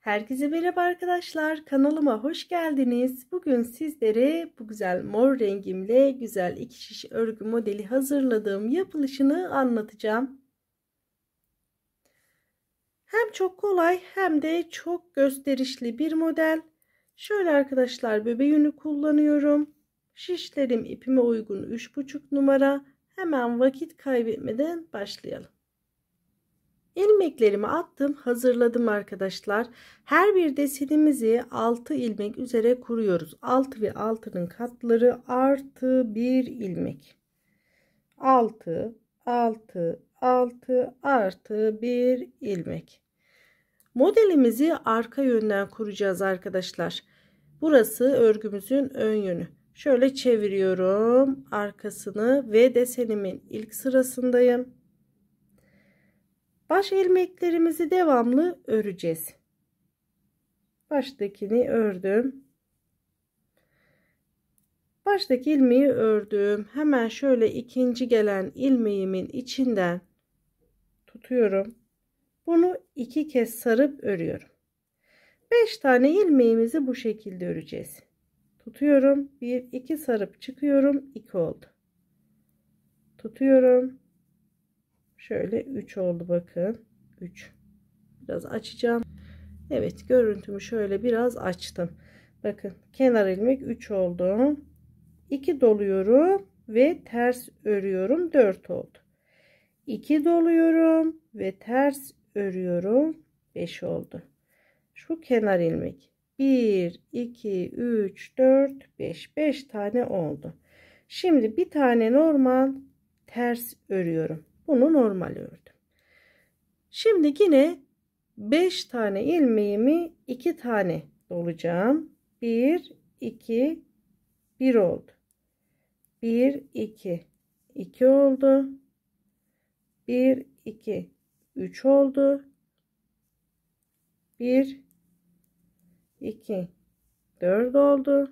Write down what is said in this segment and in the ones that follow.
Herkese merhaba arkadaşlar. Kanalıma hoş geldiniz. Bugün sizlere bu güzel mor rengimle güzel iki şiş örgü modeli hazırladığım yapılışını anlatacağım. Hem çok kolay hem de çok gösterişli bir model. Şöyle arkadaşlar bebe yünü kullanıyorum. Şişlerim ipime uygun 3,5 numara. Hemen vakit kaybetmeden başlayalım ilmeklerimi attım hazırladım arkadaşlar her bir desenimizi 6 ilmek üzere kuruyoruz 6 ve 6'nın katları artı 1 ilmek 6 6 6 artı 1 ilmek modelimizi arka yönden kuracağız arkadaşlar burası örgümüzün ön yönü şöyle çeviriyorum arkasını ve desenimin ilk sırasındayım Baş ilmeklerimizi devamlı öreceğiz. Baştakini ördüm. Baştaki ilmeği ördüm. Hemen şöyle ikinci gelen ilmeğimin içinden tutuyorum. Bunu iki kez sarıp örüyorum. 5 tane ilmeğimizi bu şekilde öreceğiz. Tutuyorum. 1 2 sarıp çıkıyorum. 2 oldu. Tutuyorum. Şöyle 3 oldu bakın. 3. Biraz açacağım. Evet görüntümü şöyle biraz açtım. Bakın kenar ilmek 3 oldu. 2 doluyorum ve ters örüyorum 4 oldu. 2 doluyorum ve ters örüyorum 5 oldu. Şu kenar ilmek 1 2 3 4 5 5 tane oldu. Şimdi bir tane normal ters örüyorum. Bunu normal ördüm. Şimdi yine 5 tane ilmeğimi 2 tane dolacağım. 1 2 1 oldu. 1 2 2 oldu. 1 2 3 oldu. 1 2 4 oldu.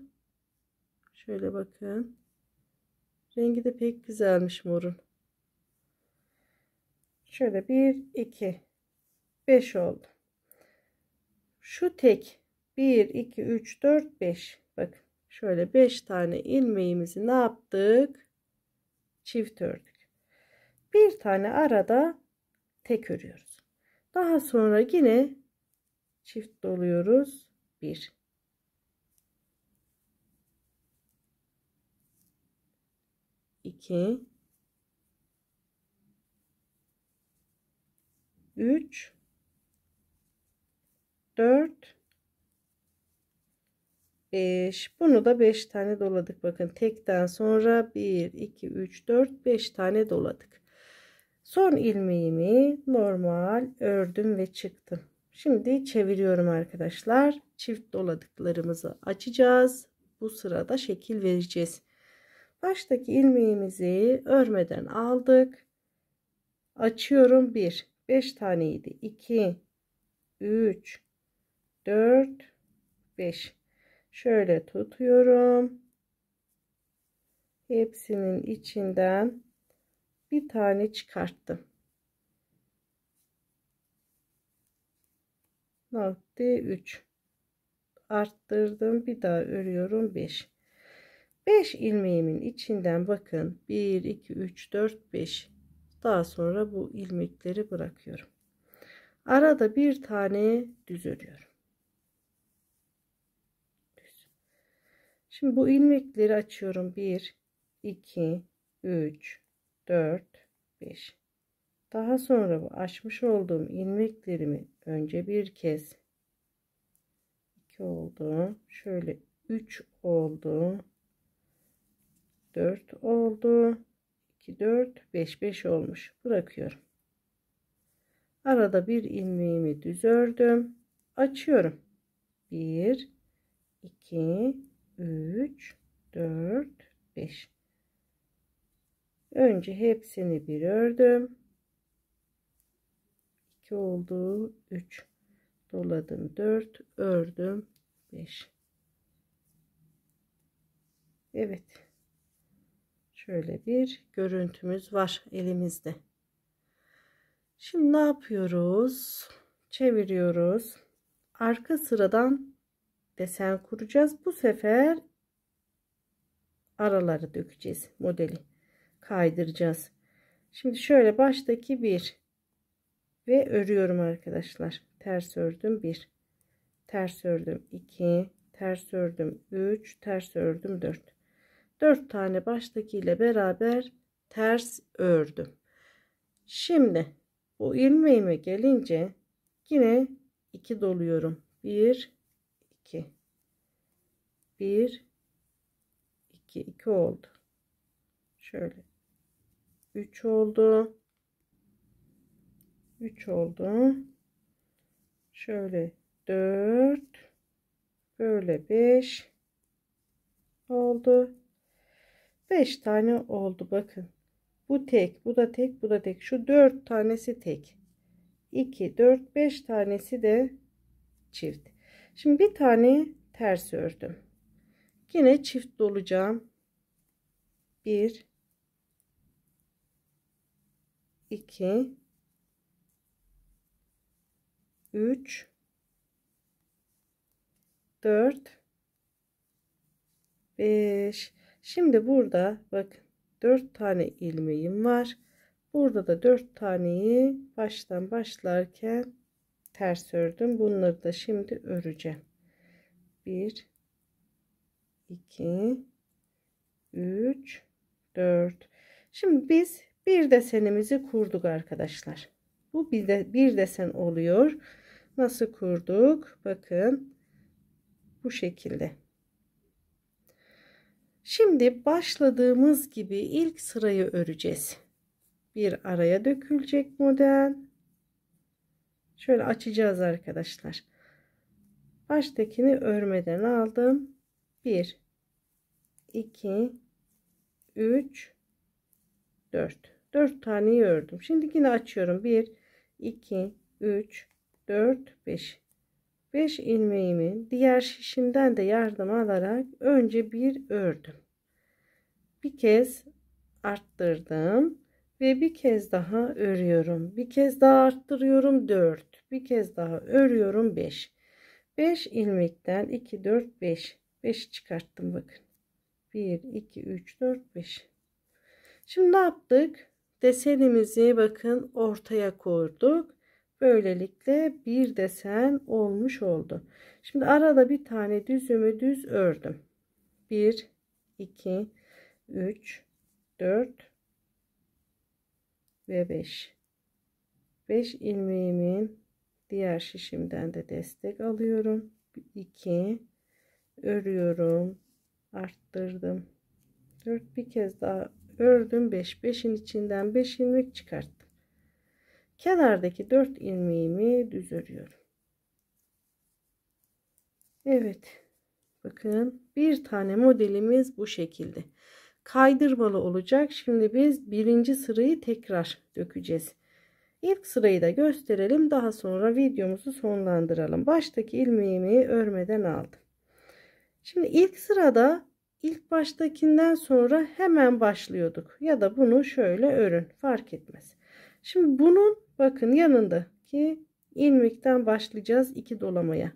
Şöyle bakın. Rengi de pek güzelmiş morun. Şöyle 1, 2, 5 oldu. Şu tek 1, 2, 3, 4, 5. Bakın şöyle 5 tane ilmeğimizi ne yaptık? Çift ördük. Bir tane arada tek örüyoruz. Daha sonra yine çift doluyoruz. 1. iki 3 4 5 bunu da 5 tane doladık bakın tekten sonra 1 2 3 4 5 tane doladık son ilmeğimi normal ördüm ve çıktım şimdi çeviriyorum arkadaşlar çift doladıklarımızı açacağız bu sırada şekil vereceğiz baştaki ilmeğimizi örmeden aldık açıyorum 1 5 taneydi. 2, 3, 4, 5. Şöyle tutuyorum. Hepsinin içinden bir tane çıkarttım. Nokta 3 arttırdım bir daha örüyorum 5 5 ilmeğimin içinden bakın 1 2 3 4 5 daha sonra bu ilmekleri bırakıyorum. Arada bir tane düz örüyorum. Düz. Şimdi bu ilmekleri açıyorum. 1, 2, 3, 4, 5. Daha sonra bu açmış olduğum ilmeklerimi önce bir kez 2 oldu. Şöyle 3 oldu. 4 oldu. 2 4 5 5 olmuş bırakıyorum arada bir ilmeğimi düz ördüm açıyorum 1 2 3 4 5 önce hepsini bir ördüm 2 oldu 3 doladım 4 ördüm 5 Evet şöyle bir görüntümüz var elimizde. Şimdi ne yapıyoruz? Çeviriyoruz. Arka sıradan desen kuracağız. Bu sefer araları dökeceğiz modeli. Kaydıracağız. Şimdi şöyle baştaki bir ve örüyorum arkadaşlar. Ters ördüm bir, ters ördüm iki, ters ördüm üç, ters ördüm dört. 4 tane baştaki ile beraber ters ördüm. Şimdi bu ilmeğime gelince yine 2 doluyorum. 1 2 1 2 2 oldu. Şöyle 3 oldu. 3 oldu. Şöyle 4 böyle 5 oldu. 5 tane oldu bakın. Bu tek, bu da tek, bu da tek. Şu 4 tanesi tek. 2, 4, 5 tanesi de çift. Şimdi bir tane ters ördüm. Yine çift dolacağım. 1 2 3 4 5 Şimdi burada bakın 4 tane ilmeğim var. Burada da 4 taneyi baştan başlarken ters ördüm. Bunları da şimdi öreceğim. 1 2 3 4 Şimdi biz bir desenimizi kurduk arkadaşlar. Bu bir, de, bir desen oluyor. Nasıl kurduk? Bakın bu şekilde. Şimdi başladığımız gibi ilk sırayı öreceğiz. Bir araya dökülecek model. Şöyle açacağız arkadaşlar. Baştakini örmeden aldım. 1 2 3 4 4 taneyi ördüm. Şimdi yine açıyorum. 1 2 3 4 5 5 ilmeğimi diğer şişimden de yardım alarak önce bir ördüm. Bir kez arttırdım ve bir kez daha örüyorum. Bir kez daha arttırıyorum 4. Bir kez daha örüyorum 5. 5 ilmekten 2 4 5. 5 çıkarttım bakın. 1 2 3 4 5. Şimdi ne yaptık? Desenimizi bakın ortaya koyduk Böylelikle bir desen olmuş oldu. Şimdi arada bir tane düzümü düz ördüm. 1, 2, 3, 4 ve 5. 5 ilmeğimin diğer şişimden de destek alıyorum. 2 örüyorum. Arttırdım. 4 bir kez daha ördüm. 5. 5'in içinden 5 ilmek çıkarttım kenardaki 4 ilmeğimi düz örüyorum. Evet. Bakın bir tane modelimiz bu şekilde. Kaydırmalı olacak. Şimdi biz birinci sırayı tekrar dökeceğiz. İlk sırayı da gösterelim. Daha sonra videomuzu sonlandıralım. Baştaki ilmeğimi örmeden aldım. Şimdi ilk sırada ilk baştakinden sonra hemen başlıyorduk. Ya da bunu şöyle örün. Fark etmez. Şimdi bunun bakın yanındaki ilmekten başlayacağız iki dolamaya.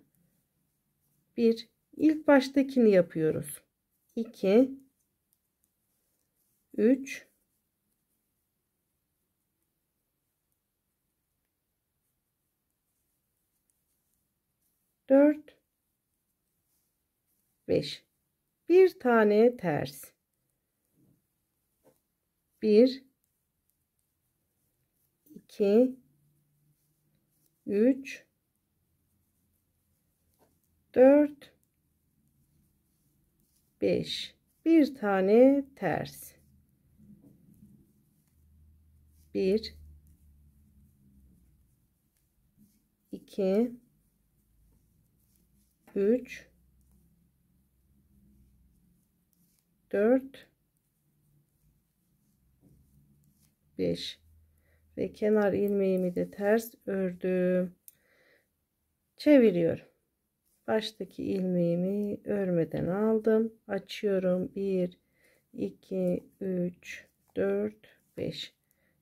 Bir ilk baştakini yapıyoruz. 2 3 4 5 bir tane ters 1 2 3 4 5 bir tane ters 1 2 3 4 5 ve kenar ilmeğimi de ters ördüm çeviriyorum baştaki ilmeğimi örmeden aldım açıyorum 1 2 3 4 5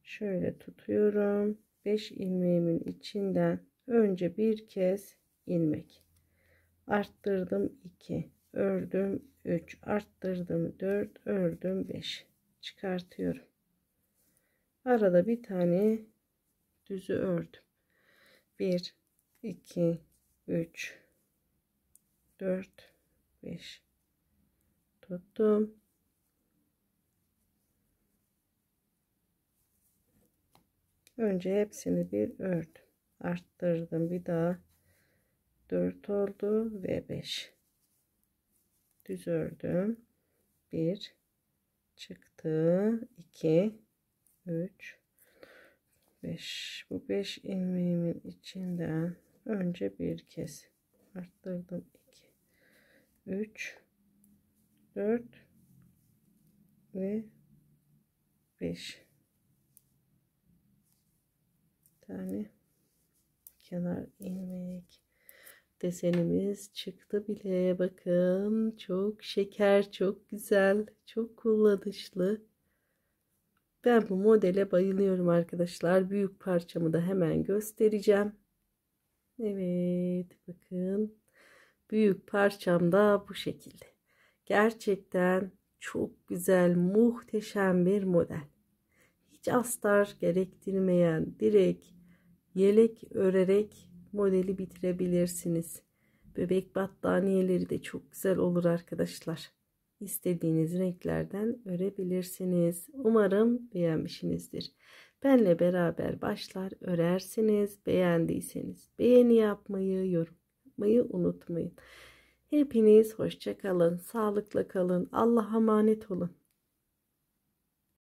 şöyle tutuyorum 5 ilmeğimin içinden önce bir kez ilmek arttırdım 2 ördüm 3 arttırdım 4 ördüm 5 çıkartıyorum arada bir tane düzü ördüm 1 2 3 4 5 tuttum önce hepsini bir ördüm arttırdım bir daha 4 oldu ve 5 düz ördüm 1 çıktı 2 3 5 bu 5 ilmeğimin içinden önce bir kez arttırdım 2 3 4 ve 5 tane kenar ilmek desenimiz çıktı bile bakın çok şeker çok güzel çok kullanışlı ben bu modele bayılıyorum arkadaşlar. Büyük parçamı da hemen göstereceğim. Evet bakın. Büyük parçam da bu şekilde. Gerçekten çok güzel, muhteşem bir model. Hiç astar gerektirmeyen direkt yelek örerek modeli bitirebilirsiniz. Bebek battaniyeleri de çok güzel olur arkadaşlar istediğiniz renklerden örebilirsiniz. Umarım beğenmişsinizdir. Benle beraber başlar örersiniz. Beğendiyseniz beğeni yapmayı, yorum unutmayın. Hepiniz hoşça kalın, sağlıkla kalın, Allah'a emanet olun.